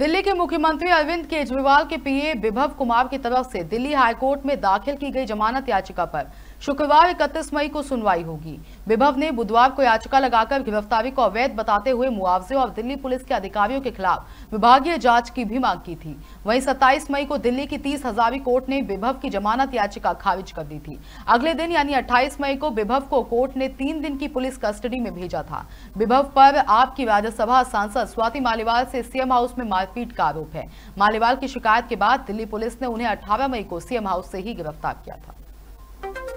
दिल्ली के मुख्यमंत्री अरविंद केजरीवाल के पीए विभव कुमार की तरफ से दिल्ली हाईकोर्ट में दाखिल की गई जमानत याचिका पर शुक्रवार इकतीस मई को सुनवाई होगी विभव ने बुधवार को याचिका लगाकर गिरफ्तारी को अवैध बताते हुए मुआवजे और दिल्ली पुलिस के अधिकारियों के खिलाफ विभागीय जांच की भी मांग की थी वहीं 27 मई को दिल्ली की तीस हजारी कोर्ट ने विभव की जमानत याचिका खारिज कर दी थी अगले दिन यानी 28 मई को विभव को कोर्ट ने तीन दिन की पुलिस कस्टडी में भेजा था विभव पर आपकी राज्यसभा सांसद स्वाति मालीवाल से सीएम हाउस में मारपीट का आरोप है मालीवाल की शिकायत के बाद दिल्ली पुलिस ने उन्हें अठारह मई को सीएम हाउस से ही गिरफ्तार किया था